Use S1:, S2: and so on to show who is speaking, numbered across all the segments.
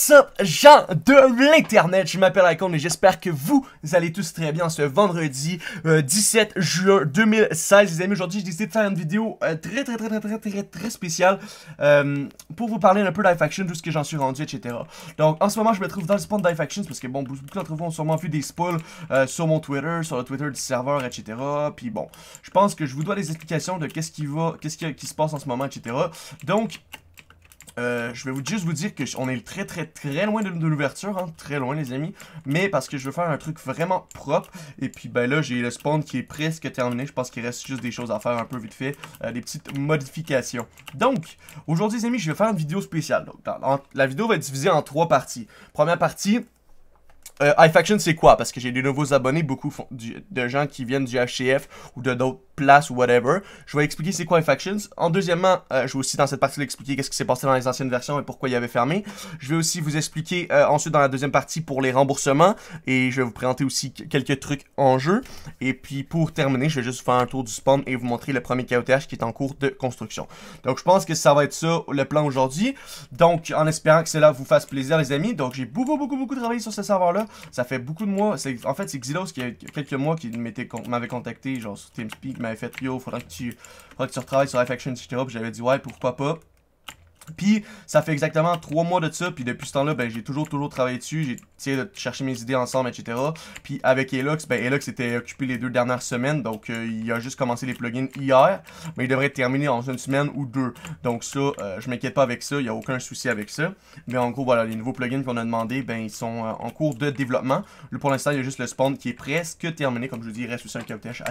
S1: What's up, gens de l'internet, je m'appelle Icon et j'espère que vous allez tous très bien ce vendredi 17 euh, juin 2016. Les amis, aujourd'hui j'ai décidé de faire une vidéo euh, très très très très très très très spéciale euh, pour vous parler un peu Life Action, tout ce que j'en suis rendu, etc. Donc en ce moment je me trouve dans le spawn Life Action parce que bon, beaucoup d'entre vous ont sûrement vu des spoils sur mon Twitter, sur le Twitter du serveur, etc. Puis bon, je pense que je vous dois des explications de qu'est-ce qui va, qu'est-ce qui, qui se passe en ce moment, etc. Donc euh, je vais vous, juste vous dire que on est très très très loin de, l'ouverture, hein, très loin les amis, mais parce que je veux faire un truc vraiment propre, et puis ben là j'ai le spawn qui est presque terminé, je pense qu'il reste juste des choses à faire un peu vite fait, euh, des petites modifications. Donc, aujourd'hui les amis, je vais faire une vidéo spéciale, la vidéo va être divisée en trois parties. Première partie, euh, factions c'est quoi? Parce que j'ai des nouveaux abonnés, beaucoup de gens qui viennent du HCF ou de d'autres places ou whatever. Je vais expliquer c'est quoi I-Factions. En deuxièmement, euh, je vais aussi dans cette partie-là expliquer qu'est-ce qui s'est passé dans les anciennes versions et pourquoi il y avait fermé. Je vais aussi vous expliquer euh, ensuite dans la deuxième partie pour les remboursements et je vais vous présenter aussi quelques trucs en jeu. Et puis pour terminer, je vais juste faire un tour du spawn et vous montrer le premier KOTH qui est en cours de construction. Donc je pense que ça va être ça le plan aujourd'hui. Donc en espérant que cela vous fasse plaisir les amis. Donc j'ai beaucoup beaucoup beaucoup travaillé sur ce serveur-là. Ça fait beaucoup de mois. En fait, c'est Xylos qui, il y a quelques mois, qui m'avait contacté, genre sur TeamSpeak, qui m'avait fait Yo, faudrait que tu, faudrait que tu retravailles sur Life Action, etc. Puis j'avais dit Ouais, pourquoi pas. Puis, ça fait exactement trois mois de ça, puis depuis ce temps-là, ben, j'ai toujours, toujours travaillé dessus, j'ai essayé de chercher mes idées ensemble, etc. Puis avec Elox, ben, était occupé les deux dernières semaines, donc euh, il a juste commencé les plugins hier, mais il devrait être terminé en une semaine ou deux. Donc ça, euh, je m'inquiète pas avec ça, il n'y a aucun souci avec ça. Mais en gros, voilà, les nouveaux plugins qu'on a demandé, ben, ils sont euh, en cours de développement. pour l'instant, il y a juste le spawn qui est presque terminé, comme je vous dis, il reste aussi un captech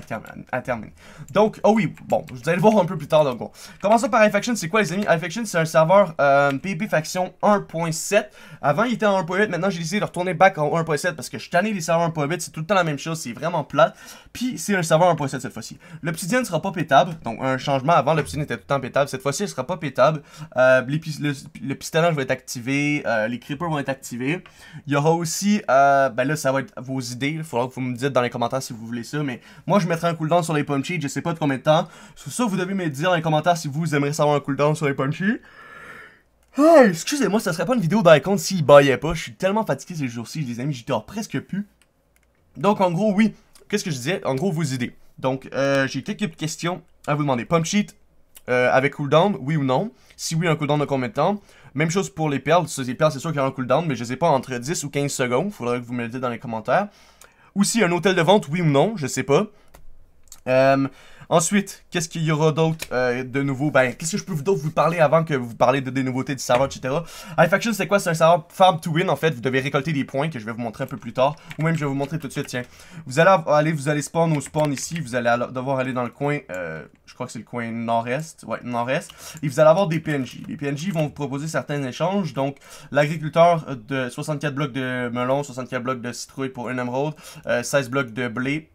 S1: à, terminer. Donc, oh oui, bon, je vous allez le voir un peu plus tard, donc bon. Commençons par iFaction, c'est quoi les amis? iFaction, c'est un serveur serveur euh, Faction 1.7. Avant, il était en 1.8. Maintenant, j'ai décidé de retourner back en 1.7 parce que je tannais les serveurs 1.8. C'est tout le temps la même chose. C'est vraiment plat Puis, c'est un serveur 1.7 cette fois-ci. L'obsidian ne sera pas pétable. Donc, un changement. Avant, l'obsidian était tout le temps pétable. Cette fois-ci, il ne sera pas pétable. Euh, le, le, va être activé. Euh, les creepers vont être activés. Il y aura aussi... ben là, ça va être vos idées. Il faudra que vous me dites dans les commentaires si vous voulez ça. Mais moi, je mettrai un cooldown sur les punchies. Je sais pas de combien de temps. Sur ça, vous devez me dire dans les commentaires si vous aimeriez savoir un cooldown sur les punchies excusez-moi, ça serait pas une vidéo d'Icon s'il baillait pas. Je suis tellement fatigué ces jours-ci, les amis, j'y dors presque plus. Donc, en gros, oui. Qu'est-ce que je disais En gros, vos idées. Donc, euh, j'ai quelques questions à vous demander. Pump sheet euh, avec cooldown, oui ou non Si oui, un cooldown de combien de temps Même chose pour les perles. Les perles, c'est sûr qu'il y a un cooldown, mais je sais pas, entre 10 ou 15 secondes. Faudrait que vous me le dites dans les commentaires. Ou si un hôtel de vente, oui ou non, je sais pas. Euh, Ensuite, qu'est-ce qu'il y aura d'autre euh, de nouveau? Ben, qu'est-ce que je peux vous d'autre vous parler avant que vous parlez de, des nouveautés du serveur, etc. High Faction, c'est quoi? C'est un serveur farm to win, en fait. Vous devez récolter des points que je vais vous montrer un peu plus tard. Ou même, je vais vous montrer tout de suite, tiens. Vous allez aller, vous allez spawn au spawn ici. Vous allez devoir aller dans le coin, euh, je crois que c'est le coin nord-est. Ouais, nord-est. Et vous allez avoir des PNJ. Les PNJ vont vous proposer certains échanges. Donc, l'agriculteur de 64 blocs de melon, 64 blocs de citrouille pour un émeraude, 16 euh, blocs de blé,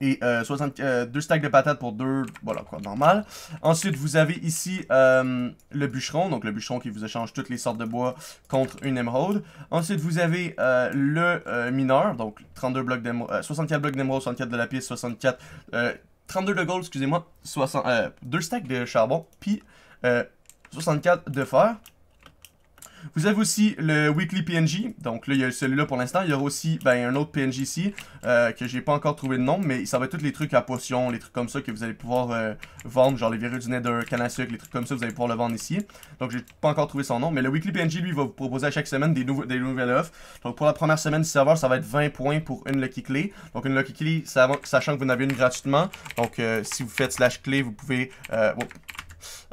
S1: et euh, euh stacks de patates pour deux, voilà quoi, normal. Ensuite, vous avez ici euh, le bûcheron, donc le bûcheron qui vous échange toutes les sortes de bois contre une émeraude. Ensuite, vous avez euh, le mineur, donc 32 blocs 64 blocs d'émeraude, 64 de la pièce, 64, 32 de gold, excusez-moi, 62 stacks de charbon, puis 64 de fer. Vous avez aussi le Weekly PNG Donc là, il y a celui-là pour l'instant. Il y aura aussi ben, un autre PNG ici euh, que j'ai pas encore trouvé de nom, mais ça va être tous les trucs à potions, les trucs comme ça que vous allez pouvoir euh, vendre, genre les virus du Nether, canne à sucre, les trucs comme ça, vous allez pouvoir le vendre ici. Donc j'ai pas encore trouvé son nom, mais le Weekly PNG lui, va vous proposer à chaque semaine des, des nouvelles offres. Donc pour la première semaine du serveur, ça va être 20 points pour une Lucky Clé. Donc une Lucky Clé, sachant que vous en avez une gratuitement. Donc euh, si vous faites slash clé, vous pouvez... Oh,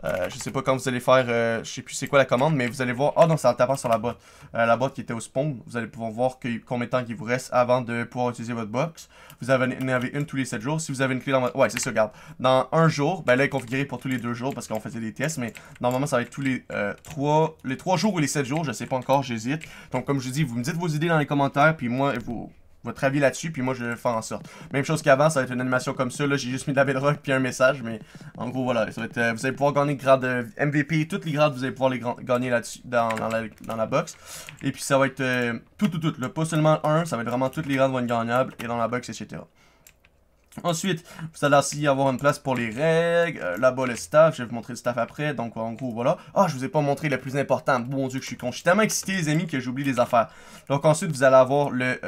S1: euh, je sais pas quand vous allez faire, euh, je sais plus c'est quoi la commande, mais vous allez voir, ah non c'est en tapant sur la boîte euh, la boîte qui était au spawn, vous allez pouvoir voir combien de temps il vous reste avant de pouvoir utiliser votre box. Vous en avez une tous les 7 jours, si vous avez une clé dans votre, ouais c'est ça, garde dans un jour, ben là elle est configuré pour tous les 2 jours parce qu'on faisait des tests, mais normalement ça va être tous les 3, les 3 jours ou les 7 jours, je sais pas encore, j'hésite. Donc comme je vous dis, vous me dites vos idées dans les commentaires, puis moi vous, votre avis là-dessus, puis moi je vais faire en sorte. Même chose qu'avant, ça va être une animation comme ça, là j'ai juste mis de la bedrock puis un message, mais en gros voilà, ça va être, euh, vous allez pouvoir gagner le grade MVP, toutes les grades vous allez pouvoir les gagner là-dessus, dans, dans, la, box. Et puis ça va être euh, tout, tout, tout, pas seulement un, ça va être vraiment toutes les grades vont être gagnables, et dans la box, etc. Ensuite, vous allez aussi avoir une place pour les règles, euh, là-bas le staff, je vais vous montrer le staff après, donc en gros voilà. Ah, je vous ai pas montré le plus important, bon dieu que je suis con, je suis tellement excité les amis que j'oublie les affaires. Donc ensuite, vous allez avoir le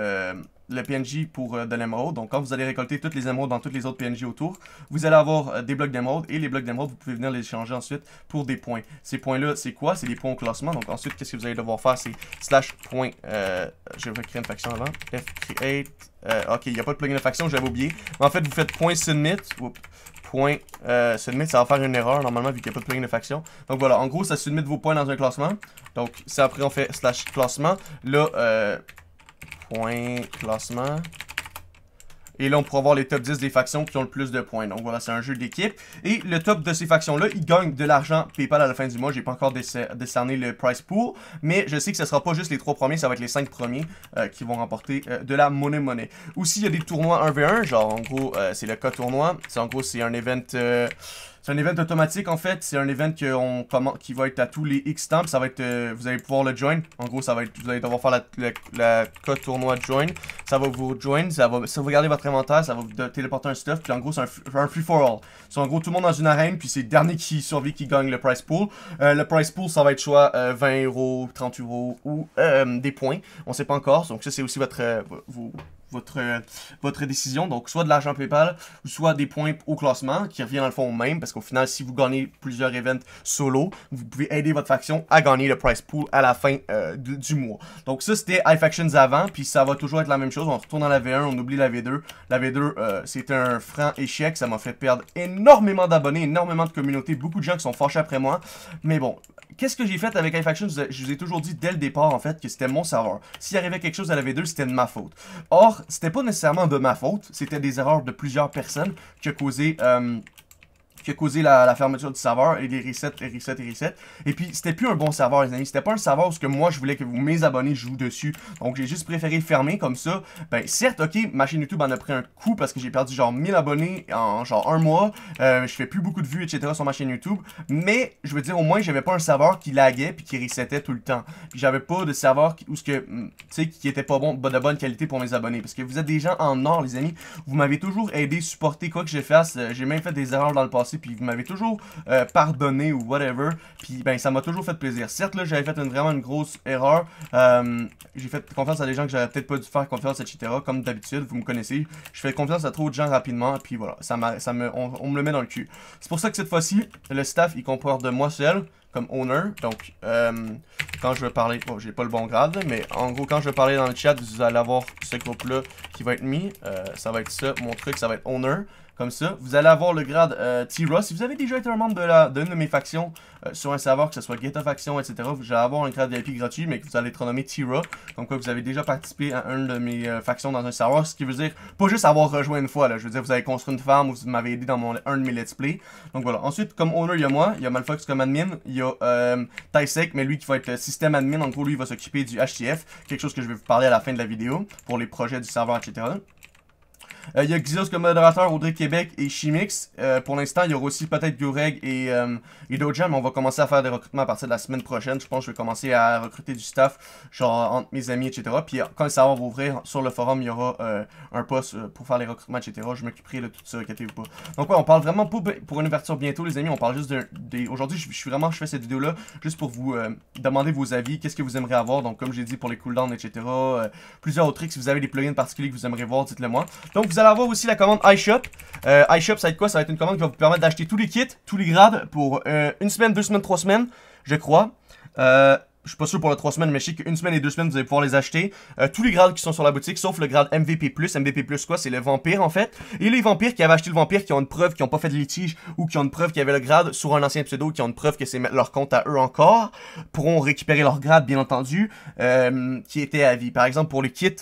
S1: le PNJ pour euh, de l'émeraude. Donc quand vous allez récolter toutes les émeraudes dans toutes les autres PNJ autour, vous allez avoir euh, des blocs d'émeraude et les blocs d'émeraude, vous pouvez venir les échanger ensuite pour des points. Ces points-là, c'est quoi? C'est des points au classement. Donc ensuite, qu'est-ce que vous allez devoir faire? C'est slash point, euh, je vais créer une faction avant, f create, ok, il n'y a pas de plugin de faction, j'avais oublié. en fait, vous faites point submit, point submit, ça va faire une erreur normalement vu qu'il n'y a pas de plugin de faction. Donc voilà, en gros ça submit vos points dans un classement. Donc c'est après on fait slash classement. Là, euh, Point classement. Et là, on pourra voir les top 10 des factions qui ont le plus de points. Donc voilà, c'est un jeu d'équipe. Et le top de ces factions-là, ils gagnent de l'argent PayPal à la fin du mois. J'ai pas encore décerné le price pool. Mais je sais que ce sera pas juste les trois premiers, ça va être les cinq premiers euh, qui vont remporter euh, de la monnaie-monnaie. Aussi, il y a des tournois 1v1. Genre, en gros, euh, c'est le cas tournoi. C'est en gros, c'est un event... C'est un event automatique en fait. C'est un event qui va être à tous les X temps. ça va être, euh, vous allez pouvoir le join. En gros, ça va être, vous allez devoir faire la, code tournoi join. Ça va vous join. Ça va regarder votre inventaire. Ça va vous téléporter un stuff. Puis en gros, c'est un, free for all. C'est en gros tout le monde dans une arène. Puis c'est le dernier qui survit qui gagne le price pool. Euh, le prize pool, ça va être soit 20 euh, euros, 30 euros ou des points. On sait pas encore. Donc ça, c'est aussi votre vous, votre, euh, votre décision. Donc, soit de l'argent PayPal ou soit des points au classement qui revient dans le fond au même parce qu'au final, si vous gagnez plusieurs events solo, vous pouvez aider votre faction à gagner le price pool à la fin euh, du, mois. Donc, ça, c'était iFactions avant. Puis, ça va toujours être la même chose. On retourne dans la V1, on oublie la V2. La V2, euh, c'est c'était un franc échec. Ça m'a fait perdre énormément d'abonnés, énormément de communautés. Beaucoup de gens qui sont fâchés après moi. Mais bon, qu'est-ce que j'ai fait avec iFactions Je vous ai toujours dit dès le départ, en fait, que c'était mon serveur. S'il arrivait quelque chose à la V2, c'était de ma faute. Or, c'était pas nécessairement de ma faute, c'était des erreurs de plusieurs personnes qui ont causé euh, qui a causé la, fermeture du serveur et les resets, et resets, et resets. Et puis, c'était plus un bon serveur, les amis. C'était pas un serveur où ce que moi, je voulais que mes abonnés, jouent dessus. Donc, j'ai juste préféré fermer comme ça. Ben, certes, ok, ma chaîne YouTube en a pris un coup parce que j'ai perdu genre 1000 abonnés en genre un mois. Euh, je fais plus beaucoup de vues, etc. sur ma chaîne YouTube. Mais, je veux dire, au moins, j'avais pas un serveur qui laguait puis qui resetait tout le temps. j'avais pas de serveur qui, où ce que, hmm, tu sais, qui était pas bon, de bonne qualité pour mes abonnés. Parce que vous êtes des gens en or, les amis. Vous m'avez toujours aidé, supporté quoi que je fasse. Euh, j'ai même fait des erreurs dans le passé puis vous m'avez toujours euh, pardonné ou whatever, puis ben ça m'a toujours fait plaisir. Certes, là, j'avais fait une, vraiment une grosse erreur, euh, j'ai fait confiance à des gens que j'aurais peut-être pas dû faire confiance, etc., comme d'habitude, vous me connaissez, je fais confiance à trop de gens rapidement, puis voilà, ça, ça me, on, me le met dans le cul. C'est pour ça que cette fois-ci, le staff, il comporte de moi seul, comme owner. Donc, euh, quand je vais parler, bon, j'ai pas le bon grade, mais en gros, quand je vais parler dans le chat, vous allez avoir ce groupe-là qui va être mis. ça va être ça, mon truc, ça va être owner comme ça. Vous allez avoir le grade euh, Tira. Si vous avez déjà été un membre de la d'une de mes factions euh, sur un serveur, que ce soit Geta Faction, etc., vous allez avoir un grade VIP gratuit, mais que vous allez être nommé Tira. Donc quoi, vous avez déjà participé à une de mes euh, factions dans un serveur, ce qui veut dire pas juste avoir rejoint une fois, là. Je veux dire, vous avez construit une farm ou vous m'avez aidé dans mon, un de mes let's play. Donc voilà. Ensuite, comme owner, il y a moi, il y a Malfox comme admin, il y a euh, mais lui qui va être le système admin. En gros, lui, il va s'occuper du HTF, quelque chose que je vais vous parler à la fin de la vidéo pour les projets du serveur, etc. Euh, il y a comme modérateur, Audrey Québec et Chimix. Euh, pour l'instant, il y aura aussi peut-être Gureg et, euh, et Dojan, mais on va commencer à faire des recrutements à partir de la semaine prochaine. Je pense que je vais commencer à recruter du staff, genre entre mes amis, etc. Puis quand ça va ouvrir sur le forum, il y aura un poste pour faire les recrutements, etc. Je m'occuperai de tout ça, inquiétez-vous pas. Donc ouais, on parle vraiment pour une ouverture bientôt, les amis. On parle juste de... Aujourd'hui, je, suis vraiment, je fais cette vidéo-là juste pour vous demander vos avis, qu'est-ce que vous aimeriez avoir. Donc comme j'ai dit, pour les cooldowns, etc. plusieurs autres trucs si vous avez des plugins particuliers que vous aimeriez voir, dites-le moi. Donc vous allez avoir aussi la commande iShop. Euh, iShop, ça va être quoi Ça va être une commande qui va vous permettre d'acheter tous les kits, tous les grades pour euh, une semaine, deux semaines, trois semaines, je crois. Euh, je suis pas sûr pour les trois semaines, mais je sais qu'une semaine et deux semaines, vous allez pouvoir les acheter. tous les grades qui sont sur la boutique, sauf le grade MVP+. MVP+, quoi, c'est le vampire, en fait. Et les vampires qui avaient acheté le vampire, qui ont une preuve, qui n'ont pas fait de litige, ou qui ont une preuve qu'il y avait le grade sur un ancien pseudo, qui ont une preuve que c'est leur compte à eux encore, pourront récupérer leur grade, bien entendu, qui était à vie. Par exemple, pour les kits,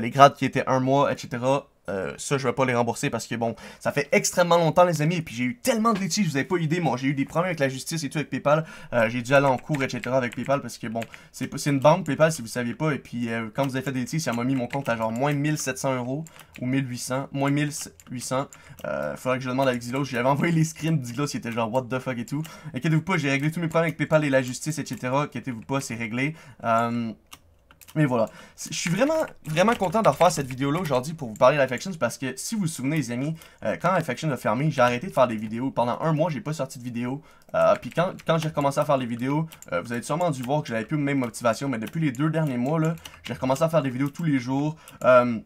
S1: les grades qui étaient un mois, etc., euh, ça, je vais pas les rembourser parce que bon, ça fait extrêmement longtemps, les amis, et puis j'ai eu tellement de litiges, vous avez pas idée. Moi, j'ai eu des problèmes avec la justice et tout avec PayPal. Euh, j'ai dû aller en cours, etc. avec PayPal parce que bon, c'est une banque PayPal si vous saviez pas. Et puis euh, quand vous avez fait des litiges, ça m'a mis mon compte à genre moins 1700 euros ou 1800, moins 1800. faudrait que je demande à Zilos J'avais envoyé les screens Zillow, il était genre what the fuck et tout. Inquiétez-vous pas, j'ai réglé tous mes problèmes avec PayPal et la justice, etc. Inquiétez-vous pas, c'est réglé. Euh, mais voilà, je suis vraiment, vraiment content de refaire cette vidéo-là aujourd'hui pour vous parler d'Affections parce que si vous vous souvenez les amis, euh, quand Affections a fermé, j'ai arrêté de faire des vidéos. Pendant un mois, j'ai pas sorti de vidéo. Euh, Puis quand, quand j'ai recommencé à faire des vidéos, euh, vous avez sûrement dû voir que j'avais plus la même motivation. Mais depuis les deux derniers mois, là, j'ai recommencé à faire des vidéos tous les jours. Euh,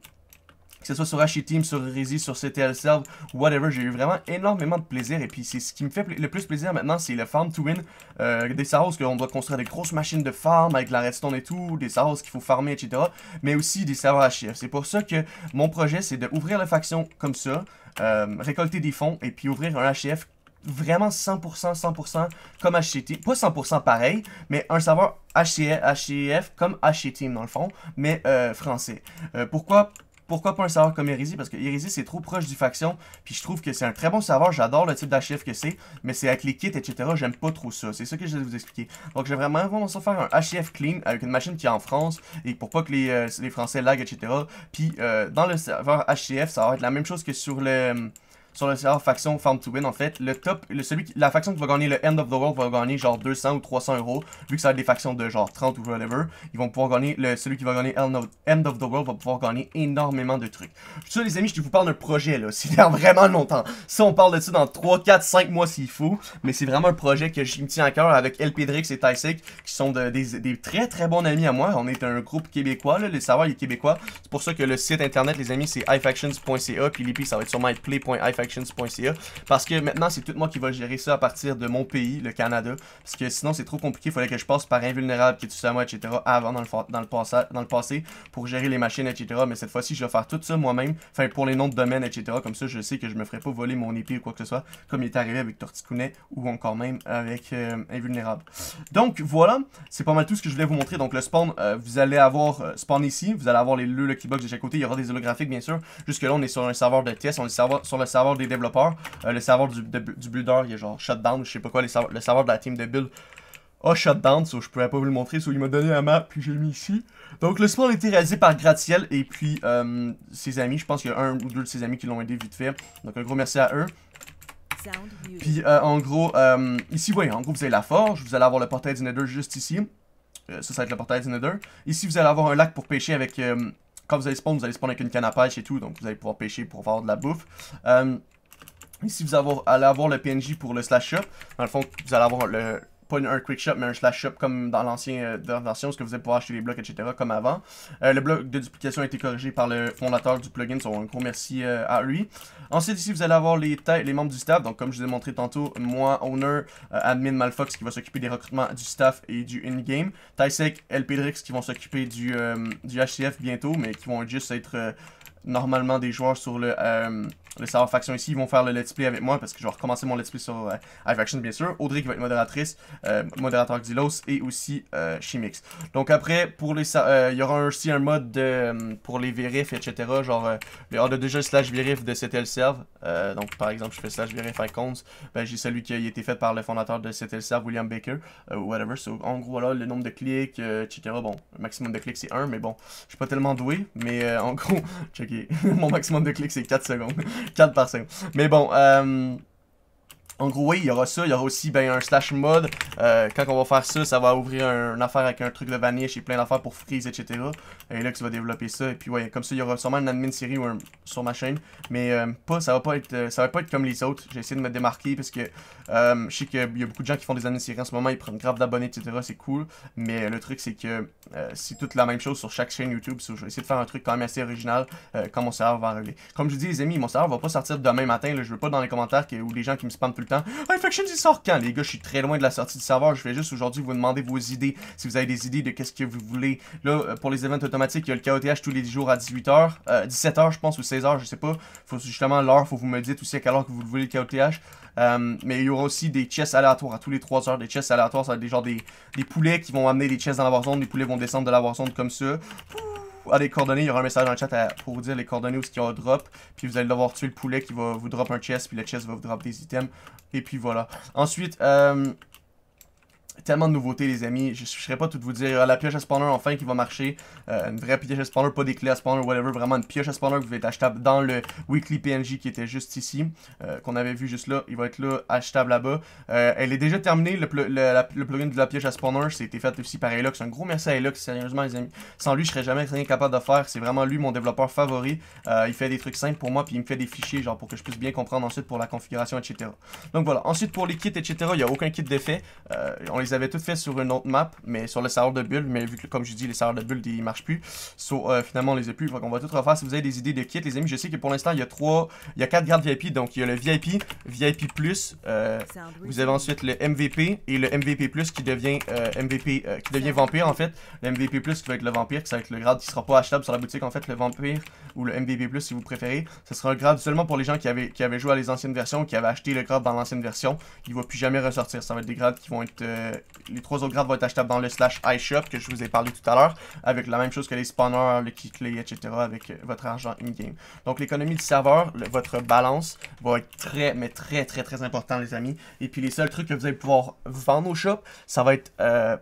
S1: que ce soit sur team sur Resi, sur CTL Serve, whatever, j'ai eu vraiment énormément de plaisir. Et puis c'est ce qui me fait le plus plaisir maintenant, c'est le farm to win. Euh, des saros qu'on doit construire des grosses machines de farm avec la redstone et tout, des saros qu'il faut farmer, etc. Mais aussi des serveurs HF. C'est pour ça que mon projet, c'est d'ouvrir la faction comme ça, euh, récolter des fonds et puis ouvrir un HF vraiment 100%, 100% comme HCT. Pas 100% pareil, mais un serveur HCF, comme Team dans le fond, mais euh, français. pourquoi pourquoi pas un serveur comme Hérésie Parce que Hérésie, c'est trop proche du faction. Puis je trouve que c'est un très bon serveur. J'adore le type d'HF que c'est. Mais c'est avec les kits, etc. J'aime pas trop ça. C'est ça que je vais vous expliquer. Donc, j'aimerais vraiment commencer à faire un HF clean avec une machine qui est en France. Et pour pas que les, euh, les Français lag, etc. Puis euh, dans le serveur HF, ça va être la même chose que sur le sur le faction Farm to Win, en fait, le top, le, celui la faction qui va gagner le End of the World va gagner genre 200 ou 300 euros, vu que ça va être des factions de genre 30 ou whatever. Ils vont pouvoir gagner, le, celui qui va gagner End of, End of the World va pouvoir gagner énormément de trucs. Ça, les amis, je vous parle d'un projet, là. C'est vraiment longtemps. Ça, on parle de ça dans 3, 4, 5 mois s'il faut. Mais c'est vraiment un projet que je me tiens à cœur avec L.P.Drix et TySic qui sont des, très très bons amis à moi. On est un groupe québécois, là. les savoir, les québécois. C'est pour ça que le site internet, les amis, c'est ifactions.ca. Puis ça va être sûrement être parce que maintenant, c'est tout moi qui va gérer ça à partir de mon pays, le Canada, parce que sinon, c'est trop compliqué. Il fallait que je passe par invulnérable, qui est tout ça moi, etc. avant, dans le, dans, le passé, dans le passé, pour gérer les machines, etc. Mais cette fois-ci, je vais faire tout ça moi-même, enfin, pour les noms de domaine, etc. Comme ça, je sais que je me ferai pas voler mon épée ou quoi que ce soit, comme il est arrivé avec Torticounet ou encore même avec euh, Invulnérable. Donc, voilà, c'est pas mal tout ce que je voulais vous montrer. Donc, le spawn, euh, vous allez avoir euh, spawn ici, vous allez avoir les le Lucky Box de chaque côté, il y aura des holographiques, bien sûr. Jusque-là, on est sur un serveur de test, on est sur le serveur des développeurs. Euh, le serveur du, builder, il est genre shutdown, je sais pas quoi. Les le serveur de la team de build a shutdown, ça je pouvais pas vous le montrer, so il m'a donné la map, puis j'ai mis ici. Donc le spawn a été réalisé par Gratiel et puis euh, ses amis, je pense qu'il y a un ou deux de ses amis qui l'ont aidé vite fait. Donc un gros merci à eux. Puis euh, en gros, euh, ici, voyez, en gros, vous avez la forge, vous allez avoir le portail du Nether juste ici. ça, ça va être le portail du Nether. Ici, vous allez avoir un lac pour pêcher avec quand vous allez spawn, vous allez spawn avec une canne à pêche et tout, donc vous allez pouvoir pêcher pour avoir de la bouffe. ici, euh, vous allez avoir le PNJ pour le slash shop. Dans le fond, vous allez avoir le, pas une, un quick shop, mais un slash shop comme dans l'ancien version, euh, ce que vous allez pouvoir acheter les blocs, etc., comme avant. Euh, le bloc de duplication a été corrigé par le fondateur du plugin, donc un gros merci euh, à lui. Ensuite, ici, vous allez avoir les, les membres du staff, donc comme je vous ai montré tantôt, moi, owner, admin Malfox qui va s'occuper des recrutements du staff et du in-game, Tysec, LPDrix qui vont s'occuper du, du HCF bientôt, mais qui vont juste être normalement des joueurs sur le les serveurs faction ici, ils vont faire le let's play avec moi parce que je vais recommencer mon let's play sur euh, iFaction bien sûr. Audrey qui va être modératrice, euh, modérateur Xylos et aussi euh, Chimix. Donc après, pour les euh, il y aura aussi un mode de, euh, pour les vérifs, etc. Genre il y aura déjà slash vérif de CTL Serve. Euh, donc par exemple, je fais slash vérif icons. Ben, j'ai celui qui a été fait par le fondateur de CTL Serve, William Baker, whatever. So, en gros, voilà, le nombre de clics, etc. Bon, le maximum de clics c'est 1, mais bon, je suis pas tellement doué. Mais en gros, mon maximum de clics c'est 4 secondes. 4 par 5. Mais bon, euh... En gros, oui, il y aura ça. Il y aura aussi ben, un slash mod. Euh, quand on va faire ça, ça va ouvrir une affaire avec un truc de vanish et plein d'affaires pour freeze, etc. Et là, tu vas développer ça. Et puis, ouais, comme ça, il y aura sûrement une admin série sur ma chaîne. Mais euh, pas, ça va pas être euh, ça va pas être comme les autres. J'ai essayé de me démarquer parce que je sais qu'il y a beaucoup de gens qui font des admin séries en ce moment. Ils prennent grave d'abonnés, etc. C'est cool. Mais le truc, c'est que c'est toute la même chose sur chaque chaîne YouTube. So, je vais essayer de faire un truc quand même assez original quand mon serveur va arriver. Comme je dis, les amis, mon serveur va pas sortir demain matin. je veux pas dans les commentaires que, ou des gens qui me spamment tout le temps. il sort quand, les gars? Je suis très loin de la sortie du serveur. Je vais juste aujourd'hui vous demander vos idées, si vous avez des idées de qu'est-ce que vous voulez. Là, euh, pour les événements automatiques, il y a le KOTH tous les jours à 18h, euh, 17h, je pense, ou 16h, je sais pas. Faut justement l'heure, faut vous me dites aussi à quelle heure que vous voulez le KOTH. Euh, mais il y aura aussi des chests aléatoires à tous les 3 h Des chests aléatoires, ça va être des, genre des, poulets qui vont amener des chests dans la warzone. Les poulets vont descendre de la warzone comme ça ah, des coordonnées, il y aura un message dans le chat pour vous dire les coordonnées où ce qu'il y a un drop. Puis vous allez devoir tuer le poulet qui va vous drop un chest, puis le chest va vous drop des items. Et puis voilà. Ensuite, euh, Tellement de nouveautés, les amis. Je ne serais pas tout vous dire ah, la pioche à spawner enfin qui va marcher. Euh, une vraie pioche à spawner, pas des clés à spawner, whatever. Vraiment une pioche à spawner que vous pouvez achetable dans le weekly PNJ qui était juste ici, euh, qu'on avait vu juste là. Il va être là, achetable là-bas. Euh, elle est déjà terminée, le, le, le, plugin de la pioche à spawner. C'était fait aussi par Elox. Un gros merci à Elox, sérieusement, les amis. Sans lui, je serais jamais rien capable de faire. C'est vraiment lui, mon développeur favori. il fait des trucs simples pour moi, puis il me fait des fichiers, genre pour que je puisse bien comprendre ensuite pour la configuration, etc. Donc voilà. Ensuite, pour les kits, etc., il n'y a aucun kit d'effet. on ils avaient tout fait sur une autre map, mais sur le serveur de build. Mais vu que, comme je dis, les serveurs de build, ils marchent plus. Euh, finalement, on les a plus. Donc, on va tout refaire. Si vous avez des idées de kit les amis, je sais que pour l'instant, il y a trois, il y a quatre grades VIP. Donc, il y a le VIP, VIP Plus. Euh, vous avez ensuite le MVP et le MVP Plus qui devient euh, MVP, qui devient vampire en fait. Le MVP Plus qui va être le vampire, qui va être le grade qui sera pas achetable sur la boutique en fait. Le vampire ou le MVP Plus si vous préférez. Ce sera un grade seulement pour les gens qui avaient, qui avaient joué à les anciennes versions, qui avaient acheté le grade dans l'ancienne version. Il va plus jamais ressortir. Ça va être des grades qui vont être les trois autres grades vont être achetables dans le slash iShop que je vous ai parlé tout à l'heure, avec la même chose que les spawners, le kit-clé, etc. avec euh, votre argent in-game. Donc l'économie du serveur, votre balance va être très, mais très, très, très important, les amis. Et puis les seuls trucs que vous allez pouvoir vendre au shop, ça va être... Euh,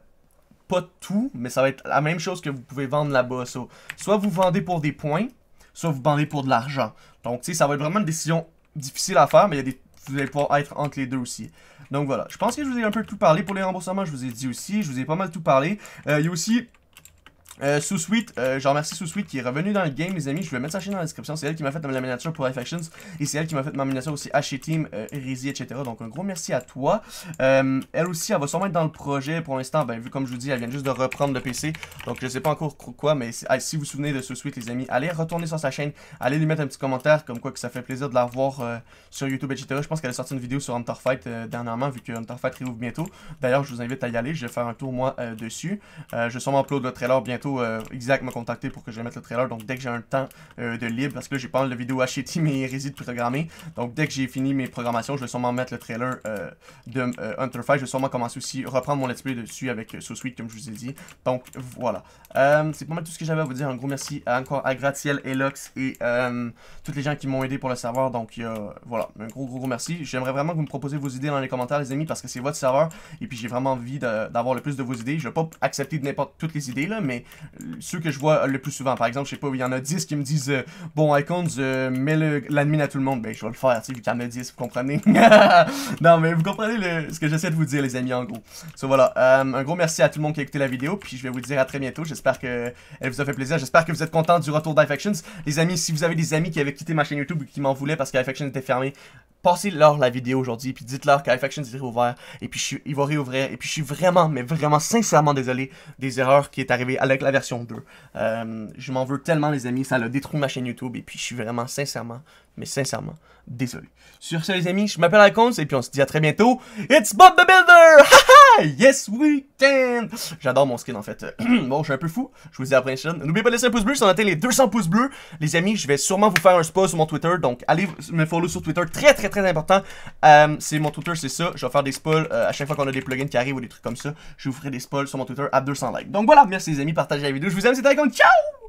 S1: pas tout, mais ça va être la même chose que vous pouvez vendre là-bas. soit vous vendez pour des points, soit vous vendez pour de l'argent. Donc, tu ça va être vraiment une décision difficile à faire, mais vous allez pouvoir être entre les deux aussi. Donc voilà, je pense que je vous ai un peu tout parlé pour les remboursements, je vous ai dit aussi, je vous ai pas mal tout parlé. Euh, il y a aussi euh, sous euh, je remercie sous qui est revenu dans le game, les amis. Je vais mettre sa chaîne dans la description. C'est elle qui m'a fait la miniature pour Life Et c'est elle qui m'a fait ma miniature aussi HT e Team, euh, etc. Donc un gros merci à toi. Euh, elle aussi, elle va sûrement être dans le projet pour l'instant. Ben, vu comme je vous dis, elle vient juste de reprendre le PC. Donc je sais pas encore quoi, mais ah, si vous vous souvenez de sous les amis, allez retourner sur sa chaîne. Allez lui mettre un petit commentaire, comme quoi que ça fait plaisir de la revoir euh, sur YouTube, etc. Je pense qu'elle a sorti une vidéo sur Hunter Fight dernièrement, vu que Hunter Fight réouvre bientôt. D'ailleurs, je vous invite à y aller. Je vais faire un tour moi dessus. je vais sûrement upload le trailer bientôt. Exact euh, m'a contacté pour que je mette le trailer. Donc, dès que j'ai un temps euh, de libre, parce que là, j'ai pas mal de vidéos à mais réside de programmer Donc, dès que j'ai fini mes programmations, je vais sûrement mettre le trailer euh, de euh, Hunter Fight. Je vais sûrement commencer aussi reprendre mon let's play dessus avec sous comme je vous ai dit. Donc, voilà. C'est pas mal tout ce que j'avais à vous dire. Un gros merci encore à Gratiel, Elox et toutes les gens qui m'ont aidé pour le serveur. Donc, voilà. Un gros, gros, gros merci. J'aimerais vraiment que vous me proposiez vos idées dans les commentaires, les amis, parce que c'est votre serveur. Et puis, j'ai vraiment envie d'avoir le plus de vos idées. Je vais pas accepter de n'importe toutes les idées, là, mais ceux que je vois le plus souvent. Par exemple, je sais pas, il y en a 10 qui me disent euh, Bon, Icons, euh, mets l'admin à tout le monde. Ben, je vais le faire, tu sais, vu qu'il y en a 10, vous comprenez. non, mais vous comprenez ce que j'essaie de vous dire, les amis, en gros. Donc voilà. Euh, un gros merci à tout le monde qui a écouté la vidéo, puis je vais vous dire à très bientôt. J'espère qu'elle vous a fait plaisir. J'espère que vous êtes contents du retour d'Ifections. Les amis, si vous avez des amis qui avaient quitté ma chaîne YouTube ou qui m'en voulaient parce que qu'Ifections était fermé, passez-leur la vidéo aujourd'hui, puis dites-leur qu'Ifection est réouvert, et puis je il va réouvrir, et puis je suis vraiment, mais vraiment sincèrement désolé des erreurs qui est arrivée avec la version 2. Euh, je m'en veux tellement, les amis, ça a détruit ma chaîne YouTube, et puis je suis vraiment sincèrement, mais sincèrement, désolé. Sur ce, les amis, je m'appelle Icons, et puis on se dit à très bientôt. It's Bob the Builder! Yes, we can! J'adore mon skin, en fait. bon, je suis un peu fou. Je vous dis à la prochaine. N'oubliez pas de laisser un pouce bleu si on atteint les 200 pouces bleus. Les amis, je vais sûrement vous faire un spoil sur mon Twitter. Donc, allez me follow sur Twitter. Très, très, très important. Euh, c'est mon Twitter, c'est ça. Je vais faire des spoils euh, à chaque fois qu'on a des plugins qui arrivent ou des trucs comme ça. Je vous ferai des spoils sur mon Twitter à 200 likes. Donc voilà, merci les amis. Partagez la vidéo. Je vous aime, c'était con. Ciao!